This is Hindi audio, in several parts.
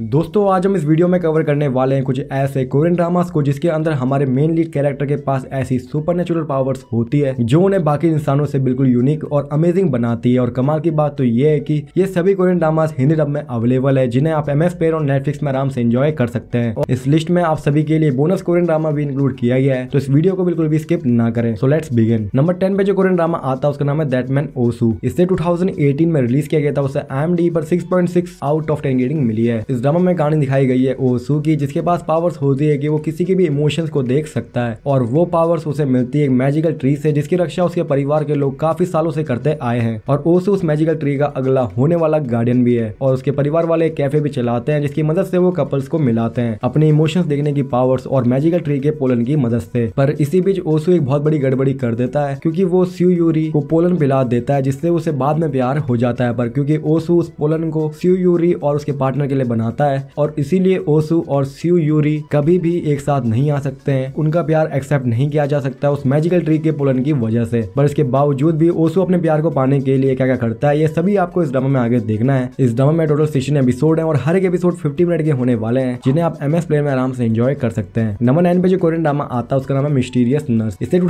दोस्तों आज हम इस वीडियो में कवर करने वाले हैं कुछ ऐसे कोरियन ड्रामास को जिसके अंदर हमारे मेन लीड कैरेक्टर के पास ऐसी सुपर नेचुरल पावर्स होती है जो उन्हें बाकी इंसानों से बिल्कुल यूनिक और अमेजिंग बनाती है और कमाल की बात तो ये है कि ये सभी कोरियन ड्रामास हिंदी डब में अवेलेबल है जिन्हें आप एमएस पेर और नेटफ्लिक्स में आराम से इन्जॉय कर सकते हैं और इस लिस्ट में आप सभी के लिए बोनस कोरियन ड्रामा भी इंक्लूड किया गया है तो इस वीडियो को बिल्कुल भी स्किप ना करें so let's begin number ten पे जो कोरियन ड्रामा आता है उसका नाम है दैट मैन ओसू इसे टू में रिलीज किया गया था उसे एम पर six out of ten rating मिली है इस ड्रामा में कहानी दिखाई गई है ओसू की जिसके पास पावर्स होती है कि वो किसी के भी इमोशंस को देख सकता है और वो पावर्स उसे मिलती है एक मैजिकल ट्री से जिसकी रक्षा उसके परिवार के लोग काफी सालों से करते आए हैं और ओसू उस मैजिकल ट्री का अगला होने वाला गार्डियन भी है और उसके परिवार वाले कैफे भी चलाते हैं जिसकी मदद से वो कपल्स को मिलाते हैं अपने इमोशंस देखने की पावर्स और मैजिकल ट्री के पोलन की मदद से पर इसी बीच ओसू एक बहुत बड़ी गड़बड़ी कर देता है क्योंकि वो स्यू यूरी को पोलन पिला देता है जिससे उसे बाद में प्यार हो जाता है पर क्योंकि ओसू उस पोलन को स्यू यूरी और उसके पार्टनर के लिए बनाता मारता है और इसीलिए ओसू और सियू यूरी कभी भी एक साथ नहीं आ सकते हैं उनका प्यार एक्सेप्ट नहीं किया जा सकता उस मैजिकल ट्री के पुलन की वजह से पर इसके बावजूद भी ओसू अपने प्यार को पाने के लिए क्या क्या करता है ये सभी आपको इस ड्रामा में आगे देखना है इस ड्रामा में टोटल सिक्सटीन एपिसोड है और हर एक एपिसोड फिफ्टी मिनट के होने वाले हैं जिन्हें आप एम एस प्लेयर में आराम से एंजॉय कर सकते हैं नंबर नाइन पे जो कोरियन ड्रामा आता है उसका नाम है मिस्टीरियस नर्स इसे टू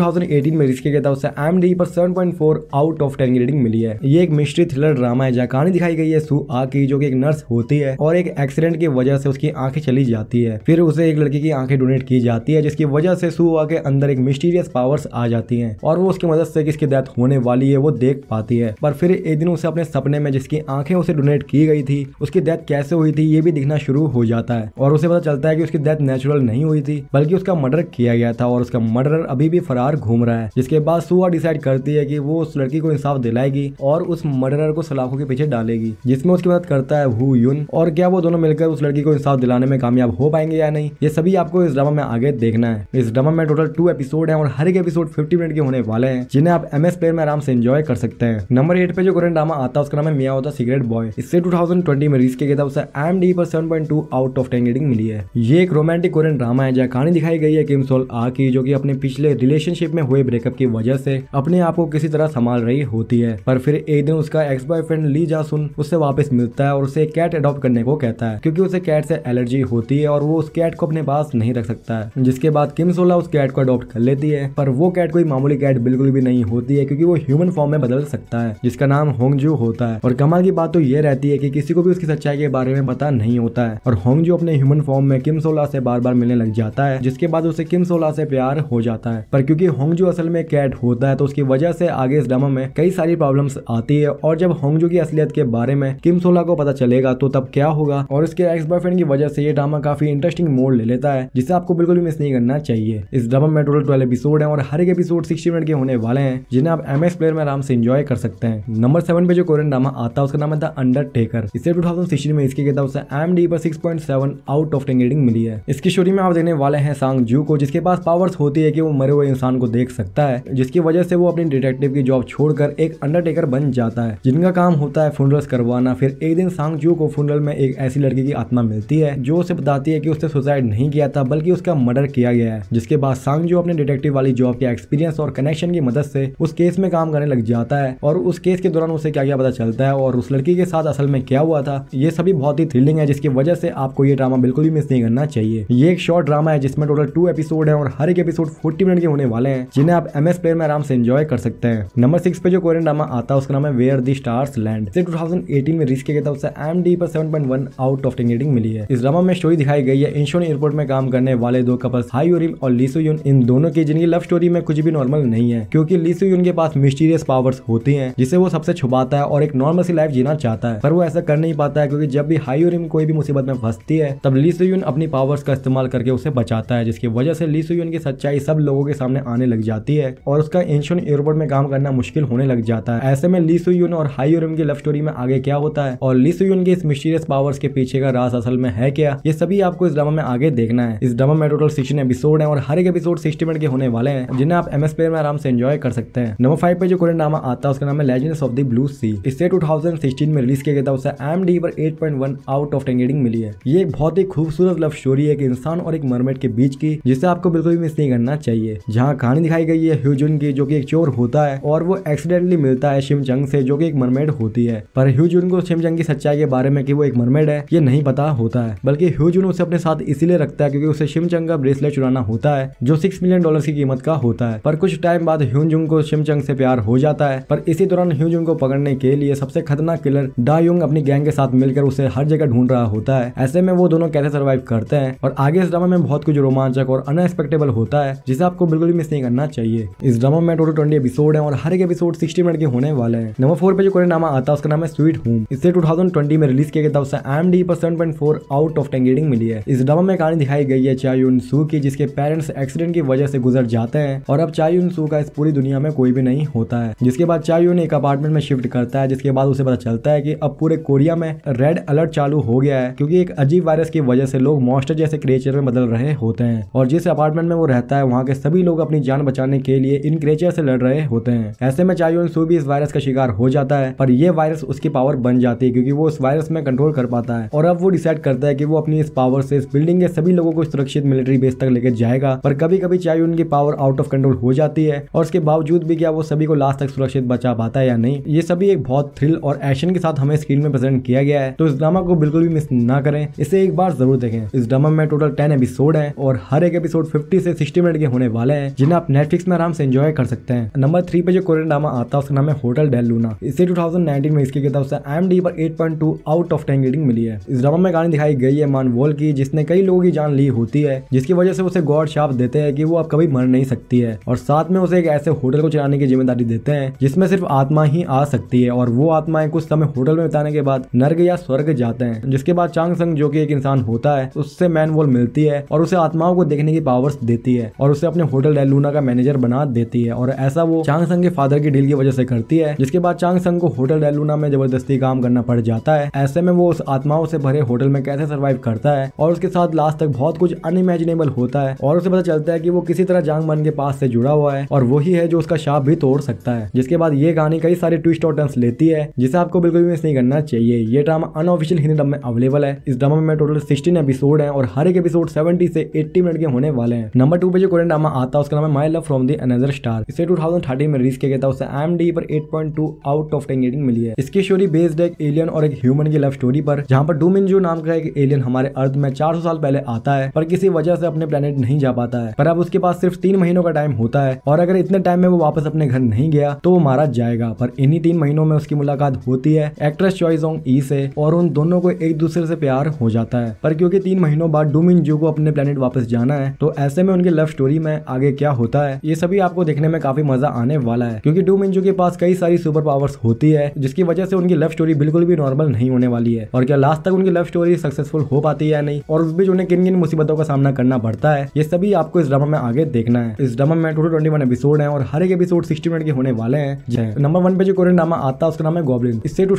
में रिस्क किया था उससे एम डी पर 7.4 आउट ऑफ टेन की रेटिंग मिली है ये एक मिस्ट्री थ्रिलर ड्रामा है जहाँ कहानी दिखाई गई है सु आ की जो कि एक नर्स होती है और एक एक्सीडेंट की वजह से उसकी आंखें चली जाती है फिर उसे एक लड़की की आंखें डोनेट की जाती है जिसकी वजह से सुहा के अंदर एक मिस्टीरियस पावर्स आ जाती है और वो उसकी मदद से किसकी डेथ होने वाली है वो देख पाती है पर फिर एक दिन उसे अपने सपने में जिसकी आंखें उसे डोनेट की गई थी उसकी डेथ कैसे हुई थी ये भी दिखना शुरू हो जाता है और उसे पता चलता है कि उसकी डेथ नेचुरल नहीं हुई थी बल्कि उसका मर्डर किया गया था और उसका मर्डर अभी भी फरार घूम रहा है जिसके बाद सुहा डिसाइड करती है कि वो उस लड़की को इंसाफ दिलाएगी और उस मर्डर को सलाखों के पीछे डालेगी जिसमें उसकी मदद करता है हु और क्या वो दोनों मिलकर उस लड़की को इंसाफ दिलाने में कामयाब हो पाएंगे या नहीं ये सभी आपको इस ड्रामा में आगे देखना है इस ड्रामा में टोटल टू एपिसोड है और हर एक एपिसोड फिफ्टी मिनट के होने वाले हैं जिन्हें आप एम एस में आराम से इंजॉय कर सकते हैं नंबर एट पे जो करंट ड्रामा आता है उसका नाम है मिया होता सिगरेट बॉय इससे टू थाउजेंड ट्वेंटी में रिलीज किया गया था उसे एम डी पर seven point two out of ten rating मिली है ये एक रोमांटिक कोरियन ड्रामा है जहाँ कहानी दिखाई गई है किम सोल आ की जो की अपने पिछले रिलेशनशिप में हुए ब्रेकअप की वजह से अपने आप को किसी तरह संभाल रही होती है पर फिर एक दिन उसका एक्स बॉयफ्रेंड ली जा सुन उससे वापस मिलता है और उसे कैट अडॉप्ट करने को कहता है है क्योंकि उसे कैट से एलर्जी होती है और वो उस कैट को अपने पास नहीं रख सकता है जिसके बाद किम सोला उस कैट को अडॉप्ट कर लेती है पर वो कैट कोई मामूली कैट बिल्कुल भी नहीं होती है क्योंकि वो ह्यूमन फॉर्म में बदल सकता है जिसका नाम होंगजू होता है और कमाल की बात तो ये रहती है कि किसी को भी उसकी सच्चाई के बारे में पता नहीं होता है और होंगजू अपने ह्यूमन फॉर्म में किम सोला से बार बार मिलने लग जाता है जिसके बाद उसे किम सोला से प्यार हो जाता है पर क्योंकि होंगजू असल में कैट होता है तो उसकी वजह से आगे इस ड्रामा में कई सारी प्रॉब्लम्स आती है और जब होंगजू की असलियत के बारे में किम सोला को पता चलेगा तो तब क्या होगा और और इसके एक्स बॉयफ्रेंड की वजह से ये ड्रामा काफी इंटरेस्टिंग मोड ले लेता है जिसे आपको बिल्कुल भी मिस नहीं करना चाहिए इस ड्रामा में टोटल ट्वेल्व एपिसोड है और हर एक एपिसोड सिक्सटी मिनट के होने वाले हैं जिन्हें आप एम एस प्लेयर में आराम से इंजॉय कर सकते हैं नंबर सेवन पे जो कोरियन ड्रामा आता है उसका नाम था द अंडर टेकर इसे टू थाउजेंड सिक्सटीन में इसके कहता उसे एम डी पर six point seven out of ten rating मिली है इसकी स्टोरी में आप देने वाले हैं सांग जू को जिसके पास पावर्स होती है कि वो मरे हुए इंसान को देख सकता है जिसकी वजह से वो अपनी डिटेक्टिव की जॉब छोड़कर एक अंडरटेकर बन जाता है जिनका काम होता है फुनरल्स करवाना फिर एक दिन सांग जू को फुनरल में एक ऐसी लड़के की आत्मा मिलती है जो उसे बताती है कि उसने सुसाइड नहीं किया था बल्कि उसका मर्डर किया गया है जिसके बाद सांग जो अपने डिटेक्टिव वाली जॉब के एक्सपीरियंस और कनेक्शन की मदद से उस केस में काम करने लग जाता है और उस केस के दौरान उसे क्या क्या पता चलता है और उस लड़की के साथ असल में क्या हुआ था ये सभी बहुत ही थ्रिलिंग है जिसकी वजह से आपको ये ड्रामा बिल्कुल भी मिस नहीं करना चाहिए ये एक शॉर्ट ड्रामा है जिसमें टोटल टू एपिसोड है और हर एक एपिसोड फोर्टी मिनट के होने वाले हैं जिन्हें आप एम प्लेयर में आराम से एंजॉय कर सकते हैं नंबर सिक्स पे जो कोरियन ड्रामा आता है उसका नाम है where the stars land two thousand eighteen में रिस्क किया गया था उसे एम डी पर seven point one out out of टिंग मिली है इस ड्रामा में स्टोरी दिखाई गई है इंशोन एयरपोर्ट में काम करने वाले दो कपल्स हाई और लीसुयुन इन दोनों की जिनकी लव स्टोरी में कुछ भी नॉर्मल नहीं है क्योंकि लीसुयुन के पास मिस्टीरियस पावर्स होती है जिसे वो सबसे छुपाता है और एक नॉर्मल सी लाइफ जीना चाहता है पर वो ऐसा कर नहीं पाता है क्योंकि जब भी हायुरिम कोई भी मुसीबत में फंसती है तब लीसुयुन अपनी पावर्स का इस्तेमाल करके उसे बचाता है जिसकी वजह से लीसुयुन की सच्चाई सब लोगों के सामने आने लग जाती है और उसका इंशोन एयरपोर्ट में काम करना मुश्किल होने लग जाता है ऐसे में लीसुयुन और हायुरिम की लव स्टोरी में आगे क्या होता है और लीसुयुन के इस मिस्टीरियस पावर्स के पीछे पीछे का रास असल में है क्या ये सभी आपको इस ड्रामा में आगे देखना है इस ड्रामा में टोटल सिक्सटीन एपिसोड है और हर एक एपिसोड सिक्सटी मिनट के होने वाले हैं जिन्हें आप एमएस प्लेयर में आराम से एंजॉय कर सकते हैं नंबर फाइव पे जो कोरियन ड्रामा आता है उसका नाम है legends of the blue sea इसे टू में रिलीज किया गया था उसे एम डी पर 8.1 आउट ऑफ टेंगेडिंग मिली है ये एक बहुत ही खूबसूरत लव स्टोरी है एक इंसान और एक मरमेट के बीच की जिसे आपको बिल्कुल भी मिस नहीं करना चाहिए जहाँ कहानी दिखाई गई है ह्यूजुन की जो की एक चोर होता है और वो एक्सीडेंटली मिलता है शिमचंग से जो की एक मरमेड होती है पर ह्यूजुन को शिमचंग की सच्चाई के बारे में कि वो एक मरमेड है ये नहीं पता होता है बल्कि ह्यूजुन उसे अपने साथ इसीलिए रखता है क्योंकि उसे शिमचंग का ब्रेसलेट चुराना होता है जो सिक्स मिलियन डॉलर की कीमत का होता है पर कुछ टाइम बाद ह्यूजुंग को शिमचंग से प्यार हो जाता है पर इसी दौरान ह्यूजुंग को पकड़ने के लिए सबसे खतरनाक किलर डायुंग अपनी गैंग के साथ मिलकर उसे हर जगह ढूंढ रहा होता है ऐसे में वो दोनों कैसे सर्वाइव करते हैं और आगे इस ड्रामा में बहुत कुछ रोमांचक और अनएक्सपेक्टेबल होता है जिसे आपको बिल्कुल भी मिस नहीं करना चाहिए इस ड्रामा में टोटल ट्वेंटी एपिसोड है और हर एक एपिसोड सिक्सटी मिनट के होने वाले हैं नंबर फोर पे जो कोई नाम आता है उसका नाम है स्वीट होम इसे टू में रिलीज किया गया था उसे एम पर फोर आउट ऑफ टेन मिली है इस ड्रामा में कहानी दिखाई गई है चायुन सू की जिसके पेरेंट्स एक्सीडेंट की वजह से गुजर जाते हैं और अब चायुन सू का इस पूरी दुनिया में कोई भी नहीं होता है जिसके बाद चायुन एक अपार्टमेंट में शिफ्ट करता है जिसके बाद उसे पता चलता है की अब पूरे कोरिया में रेड अलर्ट चालू हो गया है क्यूँकी एक अजीब वायरस की वजह से लोग मॉस्टर जैसे क्रिएचर में बदल रहे होते हैं और जिस अपार्टमेंट में वो रहता है वहाँ के सभी लोग अपनी जान बचाने के लिए इन क्रिएचर से लड़ रहे होते हैं ऐसे में चायुन सू भी इस वायरस का शिकार हो जाता है पर यह वायरस उसकी पावर बन जाती है क्योंकि वो उस वायरस में कंट्रोल कर पाता है और अब वो डिसाइड करता है कि वो अपनी इस पावर से इस बिल्डिंग के सभी लोगों को सुरक्षित मिलिट्री बेस तक लेकर जाएगा पर कभी कभी चाहे उनकी पावर आउट ऑफ कंट्रोल हो जाती है और उसके बावजूद भी क्या वो सभी को लास्ट तक सुरक्षित बचा पाता है या नहीं ये सभी एक बहुत थ्रिल और एक्शन के साथ हमें स्क्रीन में प्रेजेंट किया गया है तो इस ड्रामा को बिल्कुल भी मिस न करें इसे एक बार जरूर देखें इस ड्रामा में टोटल टेन एपिसोड है और हर एक एपिसोड फिफ्टी से सिक्सटी मिनट के होने वाले हैं जिन्हें आप नेटफ्लिक्स में आराम से एंजॉय कर सकते हैं नंबर थ्री पे जो कोरियन ड्रामा आता है उसका नाम है होटल डेल लूना इसे नाइनटीन में इसकी किताब से डी पर eight point two out of ten rating मिली है इस ड्रामा में कहानी दिखाई गई है मानवोल की जिसने कई लोगों की जान ली होती है जिसकी वजह से उसे गॉड शाप देते हैं कि वो अब कभी मर नहीं सकती है और साथ में उसे एक ऐसे होटल को चलाने की जिम्मेदारी देते हैं जिसमें सिर्फ आत्मा ही आ सकती है और वो आत्माएं कुछ समय होटल में बिताने के बाद नर्ग या स्वर्ग जाते हैं जिसके बाद चांग संग जो की एक इंसान होता है उससे मैनवोल मिलती है और उसे आत्माओं को देखने की पावर्स देती है और उसे अपने होटल डेलूना का मैनेजर बना देती है और ऐसा वो चांग संग के फादर की डील की वजह से करती है जिसके बाद चांग संग को होटल डेलूना में जबरदस्ती काम करना पड़ जाता है ऐसे में वो उस आत्माओं से से भरे होटल में कैसे सर्वाइव करता है और उसके साथ लास्ट तक बहुत कुछ अनइमेजिनेबल होता है और उसे पता चलता है कि वो किसी तरह जांग मन के पास से जुड़ा हुआ है और वही है जो उसका शाप भी तोड़ सकता है जिसके बाद ये कहानी कई सारे ट्विस्ट और टर्स लेती है जिसे आपको बिल्कुल भी मिस नहीं करना चाहिए ये ड्रामा अनऑफिशियल हिंदी डब में अवेलेबल है इस ड्रामा में टोटल सिक्सटीन एपिसोड है और हर एक एपिसोड सेवेंटी से एट्टी मिनट के होने वाले हैं नंबर टू पे जो कोरियन ड्रामा आता है उसका नाम है my love from the another star इसे टू थाउजेंड थर्टीन में रिलीज किया गया था उसे एम पर eight point two out of ten rating मिली है इसकी स्टोरी बेस्ड है एक एलियन और एक ह्यूमन की लव स्टोरी पर जहाँ पर डूमिन जो नाम का एक एलियन हमारे अर्थ में 400 साल पहले आता है पर किसी वजह से अपने प्लेनेट नहीं जा पाता है पर अब उसके पास सिर्फ तीन महीनों का टाइम होता है और अगर इतने टाइम में वो वापस अपने घर नहीं गया तो वो मारा जाएगा पर इन्हीं तीन महीनों में उसकी मुलाकात होती है एक्ट्रेस चॉइस ऑन ई से और उन दोनों को एक दूसरे से प्यार हो जाता है पर क्योंकि तीन महीनों बाद डूमिन जू को अपने प्लेनेट वापस जाना है तो ऐसे में उनकी लव स्टोरी में आगे क्या होता है ये सभी आपको देखने में काफी मजा आने वाला है क्योंकि डूमिन जू के पास कई सारी सुपर पावर्स होती है जिसकी वजह से उनकी लव स्टोरी बिल्कुल भी नॉर्मल नहीं होने वाली है और क्या लास्ट तक तक उनकी लव स्टोरी सक्सेसफुल हो पाती है या नहीं और उस बीच उन्हें किन किन मुसीबतों का सामना करना पड़ता है ये सभी आपको इस ड्रामा में आगे देखना है इस ड्रामा में टोटल ट्वेंटी वन एपिसोड है और हर एक एपिसोड सिक्सटी मिनट के होने वाले हैं नंबर वन हाँ। पे जो कोरियन ड्रामा आता है उसका नाम है गॉबलिन इससे टू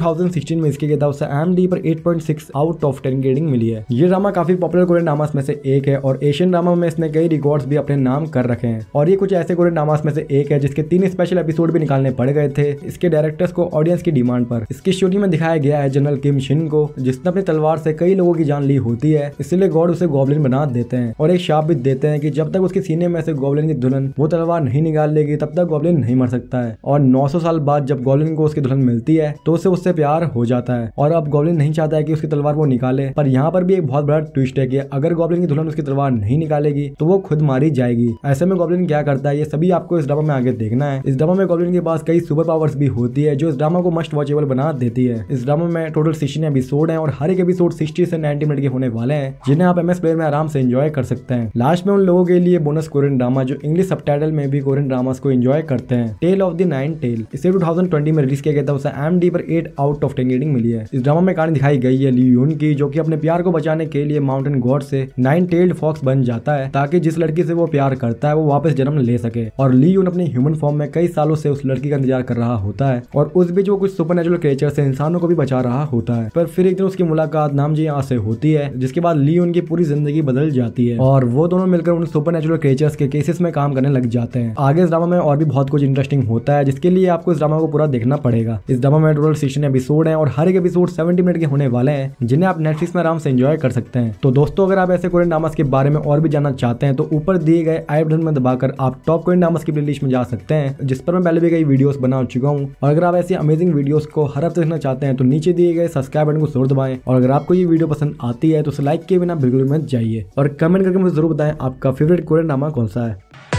में इसके था उससे एम पर eight out of ten grading मिली है ये ड्रामा काफी पॉपुलर कोरियन ड्रामा में से एक है और एशियन ड्रामा में इसने कई रिकॉर्ड भी अपने नाम कर रखे हैं और ये कुछ ऐसे कोरियन ड्रामा में से एक है जिसके तीन स्पेशल एपिसोड भी निकालने पड़ गए थे इसके डायरेक्टर्स को ऑडियंस की डिमांड पर इसकी शूटिंग में दिखाया गया है जनरल किम शिन को जिसने अपने तलवार से कई लोगों की जान ली होती है इसलिए गॉड उसे गोबलिन बना देते हैं और एक शाप भी देते हैं कि जब तक उसके सीने में से गोबलिन की दुल्हन वो तलवार नहीं निकाल लेगी तब तक गोबलिन नहीं मर सकता है और 900 साल बाद जब गोबलिन को उसकी दुल्हन मिलती है तो उसे उससे प्यार हो जाता है और अब गोबलिन नहीं चाहता है की उसकी तलवार वो निकाले पर यहाँ पर भी एक बहुत बड़ा ट्विस्ट है की अगर गोबलिन की दुल्हन उसकी तलवार नहीं निकालेगी तो वो खुद मारी जाएगी ऐसे में गोबलिन क्या करता है ये सभी आपको इस ड्रामा में आगे देखना है इस ड्रामा में गोबलिन के पास कई सुपर पावर्स भी होती है जो इस ड्रामा को मस्ट वॉचेबल बना देती है इस ड्रामा में टोटल सिक्सटीन एपिसोड है और हर हर एक एपिसोड सिक्सटी से नाइन्टी मिनट के होने वाले हैं जिन्हें आप एमएस प्लेयर में आराम से एंजॉय कर सकते हैं लास्ट में उन लोगों के लिए बोनस कोरियन ड्रामा जो इंग्लिश सब में भी कोरियन ड्रामा को एंजॉय करते हैं tale of the nine tail इसे टू में रिलीज किया गया था उसे एम पर eight out of ten rating मिली है इस ड्रामा में कहानी दिखाई गई है ली यून की जो की अपने प्यार को बचाने के लिए माउंटेन गॉड से नाइन टेल्ड फॉक्स बन जाता है ताकि जिस लड़की से वो प्यार करता है वो वापस जन्म ले सके और ली यून अपने ह्यूमन फॉर्म में कई सालों से उस लड़की का इंतजार कर रहा होता है और उस बीच वो कुछ सुपर नेचुरल क्रिएचर से इंसानों को भी बचा रहा होता है पर फिर एक दिन उसकी मुलाकात नाम जी यहाँ से होती है जिसके बाद ली उनकी पूरी जिंदगी बदल जाती है और वो दोनों मिलकर उन सुपर नेचुरल क्रिएचर्स के केसेस में काम करने लग जाते हैं आगे इस ड्रामा में और भी बहुत कुछ इंटरेस्टिंग होता है जिसके लिए आपको इस ड्रामा को पूरा देखना पड़ेगा इस ड्रामा में टोटल सिक्सटीन एपिसोड है और हर एक एपिसोड सेवेंटी मिनट के होने वाले हैं जिन्हें आप नेटफ्लिक्स में आराम से एंजॉय कर सकते हैं तो दोस्तों अगर आप ऐसे कोरियन ड्रामा के बारे में और भी जानना चाहते हैं तो ऊपर दिए गए आई बटन में दबाकर आप टॉप कोरियन ड्रामा की प्लेलिस्ट में जा सकते हैं जिस पर मैं पहले भी कई वीडियोस बना चुका हूँ और अगर आप ऐसी अमेजिंग वीडियोस को हर हफ्ते देखना चाहते हैं तो नीचे दिए गए सब्सक्राइब बटन को जोर दबाएं और अगर आपको ये वीडियो पसंद आती है तो उसे लाइक के बिना बिल्कुल मत जाइए और कमेंट करके मुझे जरूर बताएं आपका फेवरेट कोरियन ड्रामा कौन सा है